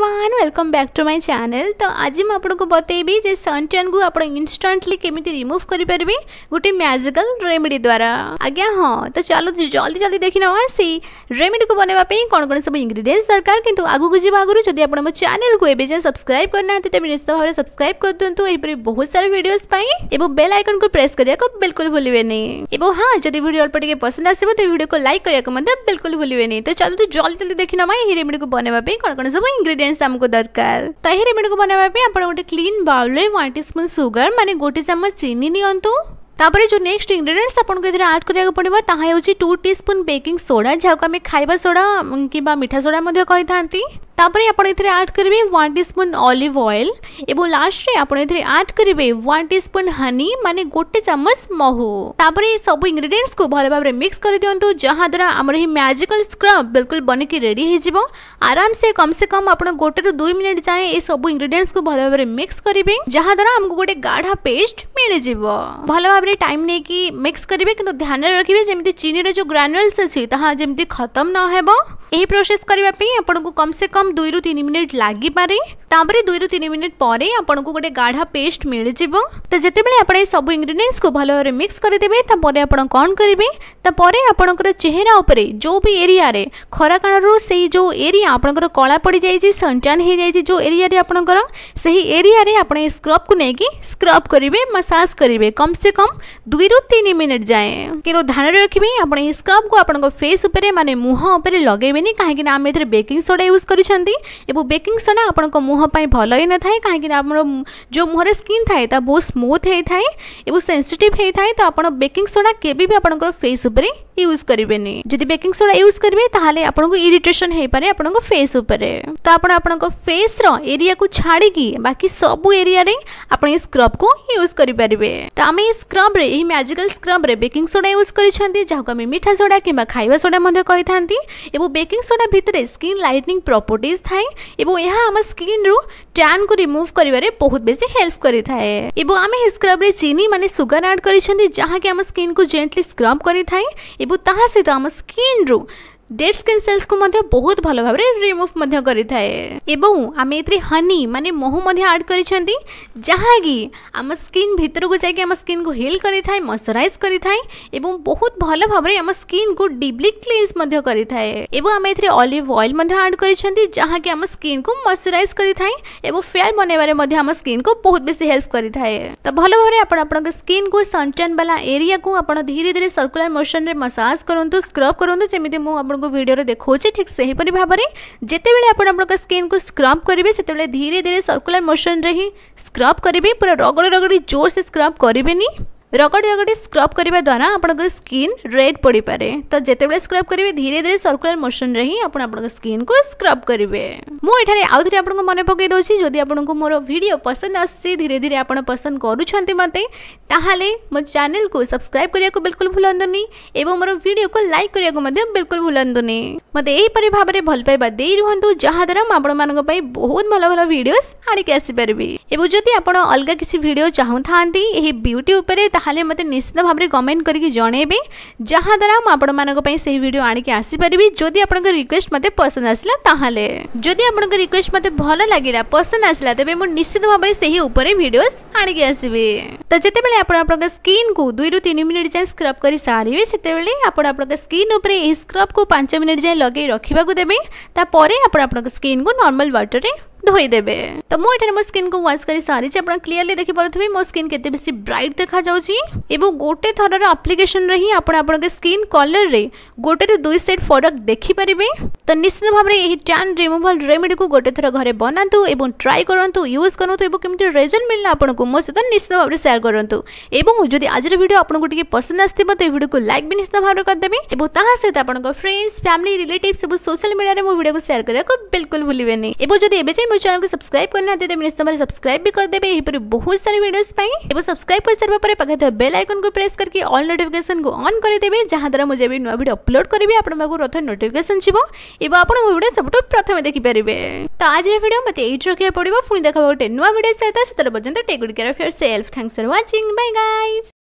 everyone welcome back to my channel तो आज मैं बतेबी जे सनटैन को आप इनस्टांटली केमी रिमूव करेंगे गोटे मैजिकल रेमेडी द्वारा आज्ञा हाँ तो चलो जल्दी जल्दी देखी से रेमेडी को बनवाई कौन कौन सब इंग्रीडियंट्स दरकार कितु आगे जी जब आप चैनल को एवं जाए सब्सक्राइब करना तेज निश्चित भाव में सब्सक्राइब कर दिखाँ यहपरी बहुत सारा भिडियोस बेल आइकन को प्रेस करने को बिल्कुल भूलेनि एवं हाँ जब भिडियो अल्प टे पसंद आसो तो भिडियो को लाइक करने को बिल्कुल भूलेनि तो चलो जल्दी जल्दी देखी ना रेमेडी को बनवाई कौन कौन सब इंग्रीडियंट ଇନଗ୍ରିଡିଏଣ୍ଟସ୍ ଆମକୁ ଦରକାର ତ ଏହି ରେମେଡ଼ିକୁ ବନାଇବା ପାଇଁ ଆପଣ ଗୋଟେ କ୍ଲିନ୍ ବାଉଲରେ ୱାନ୍ ଟି ସ୍ପୁନ୍ ସୁଗାର ମାନେ ଗୋଟେ ଚାମଚ ଚିନି ନିଅନ୍ତୁ ତାପରେ ଯେଉଁ ନେକ୍ସଟ ଇନଗ୍ରିଡିଏଣ୍ଟସ୍ ଆପଣଙ୍କୁ ଏଥିରେ ଆଡ୍ କରିବାକୁ ପଡ଼ିବ ତାହା ହେଉଛି two teaspoon baking soda ଯାହାକୁ ଆମେ ଖାଇବା ସୋଡ଼ା କିମ୍ବା ମିଠା ସୋଡ଼ା ମଧ୍ୟ କହିଥାନ୍ତି ତାପରେ ଆପଣ ଏଥିରେ ଆଡ଼୍ କରିବେ one teaspoon olive oil ଏବଂ ଲାଷ୍ଟରେ ଆପଣ ଏଥିରେ ଆଡ଼୍ କରିବେ ୱାନ୍ ଟି ସ୍ପୁନ୍ ହାନି ମାନେ ଗୋଟେ ଚାମଚ ମହୁ ତାପରେ ଏ ସବୁ ଇନଗ୍ରିଡିଏଣ୍ଟସକୁ ଭଲ ଭାବରେ ମିକ୍ସ କରିଦିଅନ୍ତୁ ଯାହାଦ୍ୱାରା ଆମର ଏହି ମ୍ୟାଜିକାଲ ସ୍କ୍ରବ୍ ବିଲକୁଲ ବନିକି ରେଡ଼ି ହେଇଯିବ ଆରାମସେ କମ୍ ସେ କମ୍ ଆପଣ ଗୋଟେରୁ ଦୁଇ ମିନିଟ୍ ଯାଏଁ ଏ ସବୁ ଇନଗ୍ରିଡିଏଣ୍ଟସକୁ ଭଲ ଭାବରେ ମିକ୍ସ କରିବେ ଯାହାଦ୍ୱାରା ଆମକୁ ଗୋଟେ ଗାଢ଼ା ପେଷ୍ଟ ମିଳିଯିବ ଭଲ ଭାବରେ ଟାଇମ୍ ନେଇକି ମିକ୍ସ କରିବେ କିନ୍ତୁ ଧ୍ୟାନରେ ରଖିବେ ଯେମିତି ଚିନିର ଯେଉଁ ଗ୍ରାନୁଏଲ୍ସ ଅଛି ତାହା ଯେମିତି ଖତମ ନ ହେବ ଏହି ପ୍ରୋସେସ୍ କରିବା ପାଇଁ ଆପଣଙ୍କୁ କମ୍ ସେ କମ୍ ଦୁଇରୁ ତିନି ମିନିଟ୍ ଲାଗିପାରେ ତାପରେ ଦୁଇରୁ ତିନି ମିନିଟ୍ ପରେ ଆପଣଙ୍କୁ ଗୋଟେ ଗାଢ଼ା ପେଷ୍ଟ ମିଳିଯିବ ତ ଯେତେବେଳେ ଆପଣ ଏ ସବୁ ଇନଗ୍ରିଡିଏଣ୍ଟସ୍କୁ ଭଲ ଭାବରେ ମିକ୍ସ କରିଦେବେ ତାପରେ ଆପଣ କ'ଣ କରିବେ ତାପରେ ଆପଣଙ୍କର ଚେହେରା ଉପରେ ଯେଉଁ ବି ଏରିଆରେ ଖରା କାଳରୁ ସେଇ ଯେଉଁ ଏରିଆ ଆପଣଙ୍କର କଳା ପଡ଼ିଯାଇଛି ସନ୍ଟାନ୍ ହୋଇଯାଇଛି ଯେଉଁ ଏରିଆରେ ଆପଣଙ୍କର ସେହି ଏରିଆରେ ଆପଣ ଏ ସ୍କ୍ରବ୍କୁ ନେଇକି ସ୍କ୍ରବ୍ କରିବେ ମସାଜ କରିବେ କମ୍ ସେ କମ୍ ଦୁଇରୁ ତିନି ମିନିଟ୍ ଯାଏଁ କିନ୍ତୁ ଧ୍ୟାନରେ ରଖିବେ ଆପଣ ଏହି ସ୍କ୍ରବ୍କୁ ଆପଣଙ୍କ ଫେସ୍ ଉପରେ ମାନେ ମୁହଁ ଉପରେ ଲଗାଇବେ हुएनि कहीं आम ए बेकिंग सोडा यूज कर बेकिंग सोडा आप मुहपी भल ही ना कहीं जो मुहर स्किन थाए ता बहुत स्मूथ होता है सेनसीटिव तो आप बेकिंग सोडा के फेस यूज करें जब बेकिंग सोडा यूज करेंगे आप इरीटेसन हो पाए आप फेस तो आपको फेस रिया को छाड़ी बाकी सब एरिया आप स्क्रब को यूज करें तो आम स्क्रब्रे मैजिकाल स्क्रब्रे बेकिंग सोडा यूज करें मीठा सोडा कि खावा सोडा कही था बेकिंग বেকিং সোডা ভিতরে স্কিন লাইটনিং প্রপর্টিজ থাকে এবং ଏହା ଆମ ସ୍କିନ୍ରୁ ଟ୍ୟାନ୍କୁ ରିମୁଭ୍ କରିବାରେ ବହୁତ ବେଶୀ ହେଲ୍ପ କରିଥାଏ ଏବଂ ଆମେ ଏହି ସ୍କ୍ରବ୍ରେ ଚିନି ମାନେ ସୁଗାର ଆଡ଼୍ କରିଛନ୍ତି ଯାହାକି ଆମ ସ୍କିନ୍କୁ ଜେଣ୍ଟଲି ସ୍କ୍ରବ୍ କରିଥାଏ ଏବଂ ତାହା ସହିତ ଆମ ସ୍କିନ୍ରୁ डेड स्किन सेल्स को मध्य बहुत भल भाव रिमुव आम ए हनी मान महु आड कर आम स्किन भितर स्किन को हिल कर मशराइज कर बहुत भल भाव स्किन को डीपली क्लींस आम अएल आड कर स्किन कर फेयर बनवे स्किन को बहुत बेस हेल्प करें तो भल भाव स्किन को सनटेन बाला एरिया को धीरे धीरे सर्कुलर मोशन में मसाज करूँ स्क्रब करूँ ଆପଣଙ୍କୁ ଭିଡ଼ିଓରେ ଦେଖାଉଛି ଠିକ୍ ସେହିପରି ଭାବରେ ଯେତେବେଳେ ଆପଣ ଆପଣଙ୍କ ସ୍କିନ୍କୁ ସ୍କ୍ରବ୍ କରିବେ ସେତେବେଳେ ଧୀରେ ଧୀରେ ସର୍କୁଲାର ମୋସନରେ ହିଁ ସ୍କ୍ରବ୍ କରିବେ ପୁରା ରଗଡ଼ି ରଗଡ଼ି ଜୋରସେ ସ୍କ୍ରବ୍ କରିବେନି रगड़ रगड़ स्क्रब करने द्वारा आप स्किन रेड पड़ पाए तो जिते बड़े स्क्रब करेंगे धीरे धीरे सर्कुलर मोशन रे ही स्किन को स्क्रब करेंगे मुझे आउ थे आपको मन पकई जदि आपको मोर भिड पसंद आसे धीरे आप पसंद करुँच मत मो चेल को सब्सक्राइब करने को बिलकुल भूलं मोर भिड को लाइक करने को बिलकुल भूलं मत यहीपर भाव में भलपाइवा दे रुंतु जहाँ द्वारा मुझे आप बहुत भल भल भिड आसपरि एवं जदि आप अलग किसी भिड चाहूँ ब्यूटी ताहले मते निश्चित भाव में कमेंट करके जहाँ द्वारा मुझे आपसे भिड आणिकी आसपारि जदि आप रिक्वेस्ट मतलब पसंद आसला जदि आप रिक्वेस्ट मतलब भल लगे पसंद आसला तेज मुझे निश्चित भाव में ही उप भिडियो आणिकी आसबि तो जिते बड़े स्किन को दुई रु तीन मिनिट जाए स्क्रब कर सारे से स्किन स्क्रब को पांच मिनिट जाए लगे रखा देवी आप स्किन को नर्माल व्टर में ধোইদেবে ତ ମୁଁ ଏଠାରେ ମୋ ସ୍କିନ୍କୁ ୱାଶ୍ କରି ସାରିଛି ଆପଣ କ୍ଲିୟରଲି ଦେଖିପାରୁଥିବେ ମୋ ସ୍କିନ୍ କେତେ ବେଶୀ ବ୍ରାଇଟ୍ ଦେଖାଯାଉଛି ଏବଂ ଗୋଟେ ଥରର ଆପ୍ଲିକେସନ୍ରେ ହିଁ ଆପଣ ଆପଣଙ୍କ ସ୍କିନ୍ କଲର୍ରେ ଗୋଟେରୁ ଦୁଇ ସେଟ୍ ଫରକ ଦେଖିପାରିବେ ତ ନିଶ୍ଚିତ ଭାବରେ ଏହି ଟ୍ୟାନ୍ ରିମୁଭାଲ୍ ରେମେଡ଼ିକୁ ଗୋଟେ ଥର ଘରେ ବନାନ୍ତୁ ଏବଂ ଟ୍ରାଏ କରନ୍ତୁ ୟୁଜ୍ କରନ୍ତୁ ଏବଂ କେମିତି ରେଜଲ୍ଟ ମିଳିଲା ଆପଣଙ୍କୁ ମୋ ସହିତ ନିଶ୍ଚିତ ଭାବରେ ସେୟାର କରନ୍ତୁ ଏବଂ ଯଦି ଆଜିର ଭିଡ଼ିଓ ଆପଣଙ୍କୁ ଟିକେ ପସନ୍ଦ ଆସିଥିବ ତ ଏହି ଭିଡ଼ିଓକୁ ଲାଇକ୍ ବି ନିଶ୍ଚିତ ଭାବରେ କରିଦେବେ ଏବଂ ତାହା ସହିତ ଆପଣଙ୍କ ଫ୍ରେଣ୍ଡସ୍ ଫ୍ୟାମିଲି ରିଲେଟିଭ୍ ସବୁ ସୋସିଆଲ୍ ମିଡ଼ିଆରେ ମୋ ଭିଡ଼ିଓକୁ ସେୟାର କରିବାକୁ ବିଲକୁଲ ଭୁଲିବେନି ଏବଂ ଯଦି ଏବେ ଯାଇ মো চ্যানেল কে সাবস্ক্রাইব করনেতে তুমি নিশ্চয়ই সাবস্ক্রাইবই করে দেবে এইপরে বহুত সারি ভিডিওস পাই এবো সাবস্ক্রাইব করছ পর পাগত বেল আইকন কো প্রেস করকে অল নোটিফিকেশন কো অন করে দেবে জহা দরে মো জেবি নয়া ভিডিও আপলোড করিবি আপনমাগো রথে নোটিফিকেশন চিবো এবো আপনগো ভিডিও সবটো প্রথমে দেখি পারিবে তো আজৰ ভিডিওতে এইটৰ কি পড়িব ফুনি দেখা বহুত নতুন ভিডিও চাইতা ১৭ পৰ্যন্ত টেগড কৰা ফেৰ সেলফ thanks for watching bye guys